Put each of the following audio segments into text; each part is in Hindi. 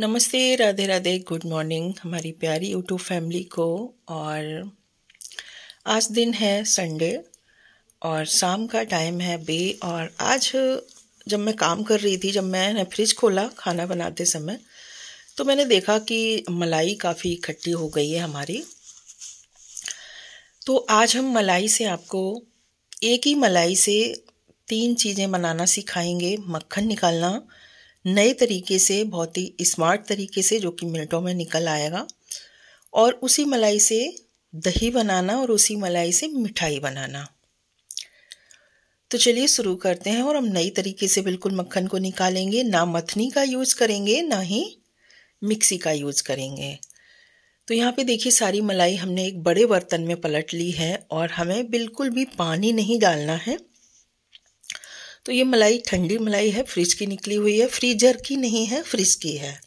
नमस्ते राधे राधे गुड मॉर्निंग हमारी प्यारी यूट्यूब फैमिली को और आज दिन है संडे और शाम का टाइम है बे और आज जब मैं काम कर रही थी जब मैंने फ्रिज खोला खाना बनाते समय तो मैंने देखा कि मलाई काफ़ी इकट्ठी हो गई है हमारी तो आज हम मलाई से आपको एक ही मलाई से तीन चीज़ें बनाना सिखाएंगे मक्खन निकालना नए तरीके से बहुत ही स्मार्ट तरीके से जो कि मिनटों में निकल आएगा और उसी मलाई से दही बनाना और उसी मलाई से मिठाई बनाना तो चलिए शुरू करते हैं और हम नई तरीके से बिल्कुल मक्खन को निकालेंगे ना मथनी का यूज़ करेंगे ना ही मिक्सी का यूज़ करेंगे तो यहाँ पे देखिए सारी मलाई हमने एक बड़े बर्तन में पलट ली है और हमें बिल्कुल भी पानी नहीं डालना है तो ये मलाई ठंडी मलाई है फ्रिज की निकली हुई है फ्रीजर की नहीं है फ्रिज की है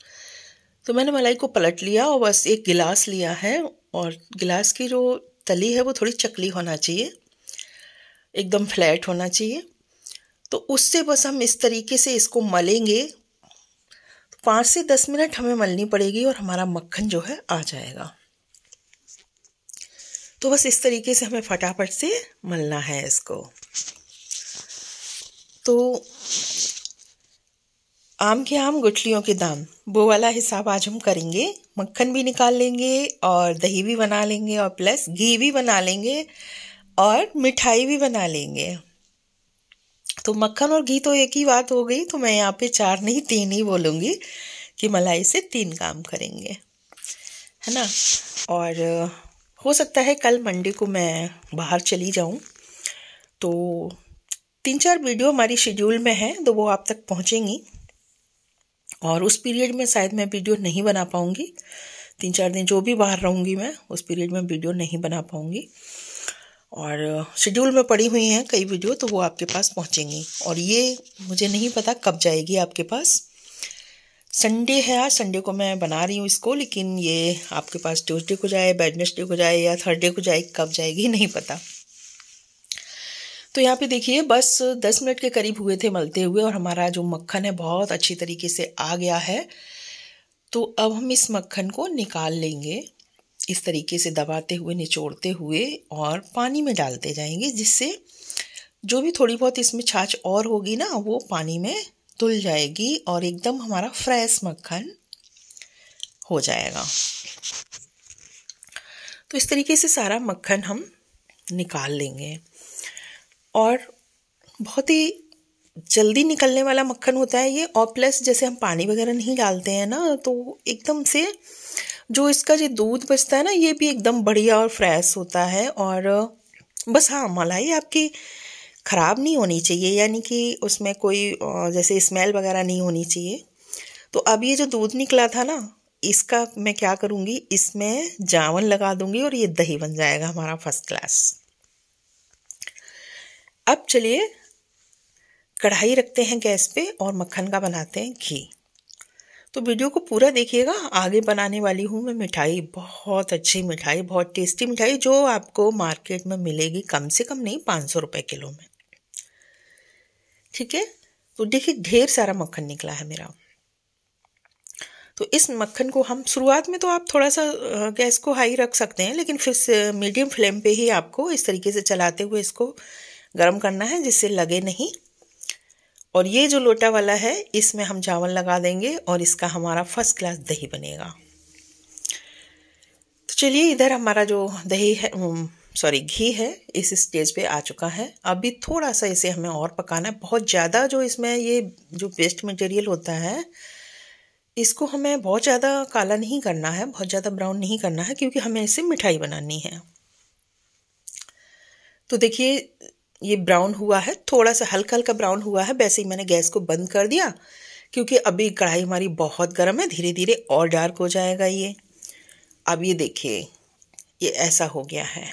तो मैंने मलाई को पलट लिया और बस एक गिलास लिया है और गिलास की जो तली है वो थोड़ी चकली होना चाहिए एकदम फ्लैट होना चाहिए तो उससे बस हम इस तरीके से इसको मलेंगे तो पाँच से दस मिनट हमें मलनी पड़ेगी और हमारा मक्खन जो है आ जाएगा तो बस इस तरीके से हमें फटाफट से मलना है इसको तो आम के आम गुठलियों के दाम वो वाला हिसाब आज हम करेंगे मक्खन भी निकाल लेंगे और दही भी बना लेंगे और प्लस घी भी बना लेंगे और मिठाई भी बना लेंगे तो मक्खन और घी तो एक ही बात हो गई तो मैं यहाँ पे चार नहीं तीन ही बोलूँगी कि मलाई से तीन काम करेंगे है ना और हो सकता है कल मंडे को मैं बाहर चली जाऊँ तो तीन चार वीडियो हमारी शेड्यूल में है तो वो आप तक पहुँचेंगी और उस पीरियड में शायद मैं वीडियो नहीं बना पाऊँगी तीन चार दिन जो भी बाहर रहूँगी मैं उस पीरियड में वीडियो नहीं बना पाऊँगी और शेड्यूल में पड़ी हुई हैं कई वीडियो तो वो आपके पास पहुँचेंगी और ये मुझे नहीं पता कब जाएगी आपके पास संडे है आज संडे को मैं बना रही हूँ इसको लेकिन ये आपके पास ट्यूसडे को जाए वेडनेसडे को जाए या थर्सडे को जाए कब जाएगी नहीं पता तो यहाँ पे देखिए बस दस मिनट के करीब हुए थे मलते हुए और हमारा जो मक्खन है बहुत अच्छी तरीके से आ गया है तो अब हम इस मक्खन को निकाल लेंगे इस तरीके से दबाते हुए निचोड़ते हुए और पानी में डालते जाएंगे जिससे जो भी थोड़ी बहुत इसमें छाछ और होगी ना वो पानी में धुल जाएगी और एकदम हमारा फ्रेश मक्खन हो जाएगा तो इस तरीके से सारा मक्खन हम निकाल लेंगे और बहुत ही जल्दी निकलने वाला मक्खन होता है ये और प्लस जैसे हम पानी वगैरह नहीं डालते हैं ना तो एकदम से जो इसका जो दूध बचता है ना ये भी एकदम बढ़िया और फ्रेश होता है और बस हाँ मलाई आपकी ख़राब नहीं होनी चाहिए यानी कि उसमें कोई जैसे स्मेल वगैरह नहीं होनी चाहिए तो अब ये जो दूध निकला था ना इसका मैं क्या करूँगी इसमें जावन लगा दूँगी और ये दही बन जाएगा हमारा फर्स्ट क्लास अब चलिए कढ़ाई रखते हैं गैस पे और मक्खन का बनाते हैं घी तो वीडियो को पूरा देखिएगा आगे बनाने वाली हूँ मैं मिठाई बहुत अच्छी मिठाई बहुत टेस्टी मिठाई जो आपको मार्केट में मिलेगी कम से कम नहीं पाँच सौ रुपये किलो में ठीक है तो देखिए ढेर सारा मक्खन निकला है मेरा तो इस मक्खन को हम शुरुआत में तो आप थोड़ा सा गैस को हाई रख सकते हैं लेकिन फिर मीडियम फ्लेम पे ही आपको इस तरीके से चलाते हुए इसको गर्म करना है जिससे लगे नहीं और ये जो लोटा वाला है इसमें हम चावल लगा देंगे और इसका हमारा फर्स्ट क्लास दही बनेगा तो चलिए इधर हमारा जो दही है सॉरी घी है इस स्टेज पे आ चुका है अभी थोड़ा सा इसे हमें और पकाना है बहुत ज़्यादा जो इसमें ये जो वेस्ट मटेरियल होता है इसको हमें बहुत ज़्यादा काला नहीं करना है बहुत ज़्यादा ब्राउन नहीं करना है क्योंकि हमें इसे मिठाई बनानी है तो देखिए ये ब्राउन हुआ है थोड़ा सा हल्का हल्का ब्राउन हुआ है वैसे ही मैंने गैस को बंद कर दिया क्योंकि अभी कढ़ाई हमारी बहुत गर्म है धीरे धीरे और डार्क हो जाएगा ये अब ये देखिए ये ऐसा हो गया है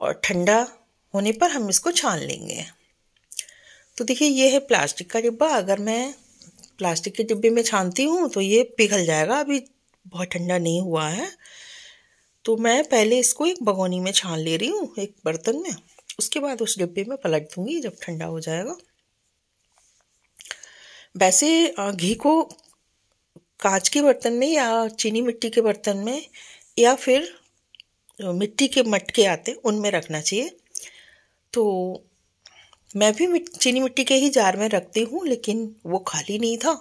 और ठंडा होने पर हम इसको छान लेंगे तो देखिए ये है प्लास्टिक का डिब्बा अगर मैं प्लास्टिक के डिब्बे में छानती हूँ तो ये पिघल जाएगा अभी बहुत ठंडा नहीं हुआ है तो मैं पहले इसको एक भगोनी में छान ले रही हूँ एक बर्तन में उसके बाद उस डिब्बे में पलट दूंगी जब ठंडा हो जाएगा वैसे घी को कांच के बर्तन में या चीनी मिट्टी के बर्तन में या फिर मिट्टी के मटके आते उनमें रखना चाहिए तो मैं भी चीनी मिट्टी के ही जार में रखती हूँ लेकिन वो खाली नहीं था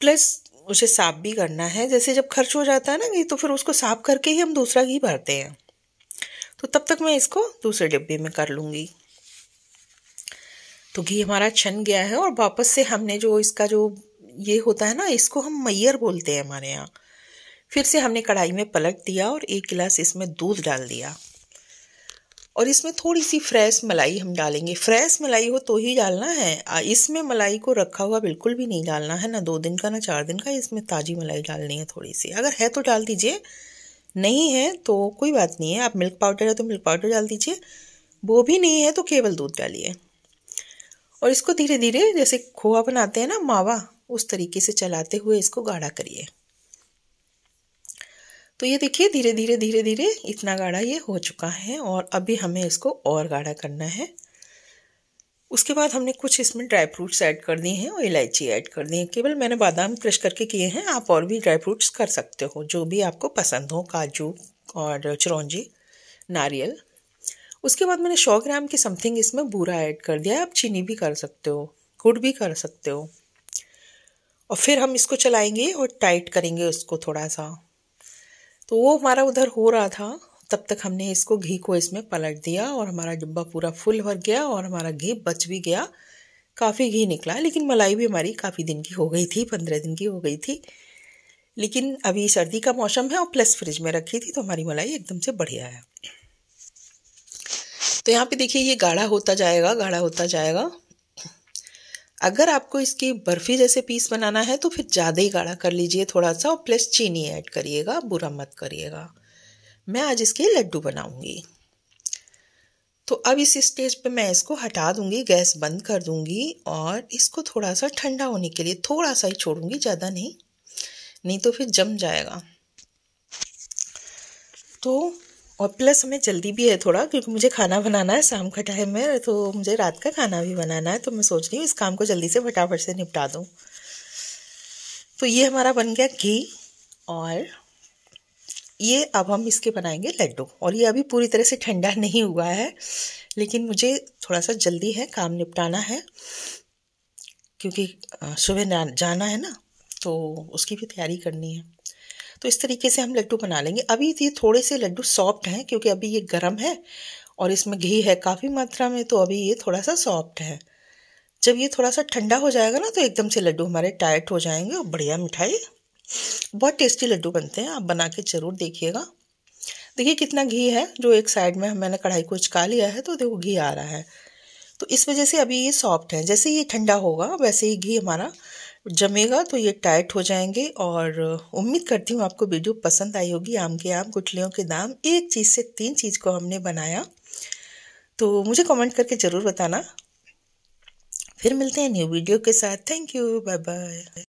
प्लस उसे साफ़ भी करना है जैसे जब खर्च हो जाता है ना घी तो फिर उसको साफ़ करके ही हम दूसरा घी भरते हैं तो तब तक मैं इसको दूसरे डिब्बे में कर लूँगी तो घी हमारा छन गया है और वापस से हमने जो इसका जो ये होता है ना इसको हम मैयर बोलते हैं हमारे यहाँ फिर से हमने कढ़ाई में पलट दिया और एक गिलास इसमें दूध डाल दिया और इसमें थोड़ी सी फ्रेश मलाई हम डालेंगे फ्रेश मलाई हो तो ही डालना है इसमें मलाई को रखा हुआ बिल्कुल भी नहीं डालना है ना दो दिन का ना चार दिन का इसमें ताज़ी मलाई डालनी है थोड़ी सी अगर है तो डाल दीजिए नहीं है तो कोई बात नहीं है आप मिल्क पाउडर है तो मिल्क पाउडर डाल दीजिए वो भी नहीं है तो केवल दूध डालिए और इसको धीरे धीरे जैसे खोआ बनाते हैं ना मावा उस तरीके से चलाते हुए इसको गाढ़ा करिए तो ये देखिए धीरे धीरे धीरे धीरे इतना गाढ़ा ये हो चुका है और अभी हमें इसको और गाढ़ा करना है उसके बाद हमने कुछ इसमें ड्राई फ्रूट्स ऐड कर दिए हैं और इलायची ऐड कर दी है केवल मैंने बादाम क्रश करके किए हैं आप और भी ड्राई फ्रूट्स कर सकते हो जो भी आपको पसंद हो काजू और चिरौंजी नारियल उसके बाद मैंने सौ ग्राम के समथिंग इसमें बूरा ऐड कर दिया है आप चीनी भी कर सकते हो गुड़ भी कर सकते हो और फिर हम इसको चलाएंगे और टाइट करेंगे उसको थोड़ा सा तो वो हमारा उधर हो रहा था तब तक हमने इसको घी को इसमें पलट दिया और हमारा डिब्बा पूरा फुल भर गया और हमारा घी बच भी गया काफ़ी घी निकला लेकिन मलाई भी हमारी काफ़ी दिन की हो गई थी पंद्रह दिन की हो गई थी लेकिन अभी सर्दी का मौसम है और प्लस फ्रिज में रखी थी तो हमारी मलाई एकदम से बढ़िया है तो यहाँ पे देखिए ये गाढ़ा होता जाएगा गाढ़ा होता जाएगा अगर आपको इसकी बर्फ़ी जैसे पीस बनाना है तो फिर ज़्यादा ही गाढ़ा कर लीजिए थोड़ा सा और प्लस चीनी ऐड करिएगा बुरा मत करिएगा मैं आज इसके लड्डू बनाऊंगी तो अब इस स्टेज पे मैं इसको हटा दूंगी गैस बंद कर दूंगी और इसको थोड़ा सा ठंडा होने के लिए थोड़ा सा ही छोड़ूंगी ज़्यादा नहीं नहीं तो फिर जम जाएगा तो और प्लस हमें जल्दी भी है थोड़ा क्योंकि मुझे खाना बनाना है शाम का टाइम है तो मुझे रात का खाना भी बनाना है तो मैं सोच रही हूँ इस काम को जल्दी से फटाफट से निपटा दूँ तो ये हमारा बन गया घी और ये अब हम इसके बनाएंगे लड्डू और ये अभी पूरी तरह से ठंडा नहीं हुआ है लेकिन मुझे थोड़ा सा जल्दी है काम निपटाना है क्योंकि सुबह जाना है ना तो उसकी भी तैयारी करनी है तो इस तरीके से हम लड्डू बना लेंगे अभी ये थोड़े से लड्डू सॉफ्ट हैं क्योंकि अभी ये गर्म है और इसमें घी है काफ़ी मात्रा में तो अभी ये थोड़ा सा सॉफ्ट है जब ये थोड़ा सा ठंडा हो जाएगा ना तो एकदम से लड्डू हमारे टाइट हो जाएंगे और बढ़िया मिठाई बहुत टेस्टी लड्डू बनते हैं आप बना के ज़रूर देखिएगा देखिए कितना घी है जो एक साइड में मैंने कढ़ाई को उचका लिया है तो देखो घी आ रहा है तो इस वजह से अभी ये सॉफ्ट है जैसे ये ठंडा होगा वैसे ही घी हमारा जमेगा तो ये टाइट हो जाएंगे और उम्मीद करती हूँ आपको वीडियो पसंद आई होगी आम के आम गुटलियों के दाम एक चीज़ से तीन चीज़ को हमने बनाया तो मुझे कमेंट करके ज़रूर बताना फिर मिलते हैं न्यू वीडियो के साथ थैंक यू बाय बाय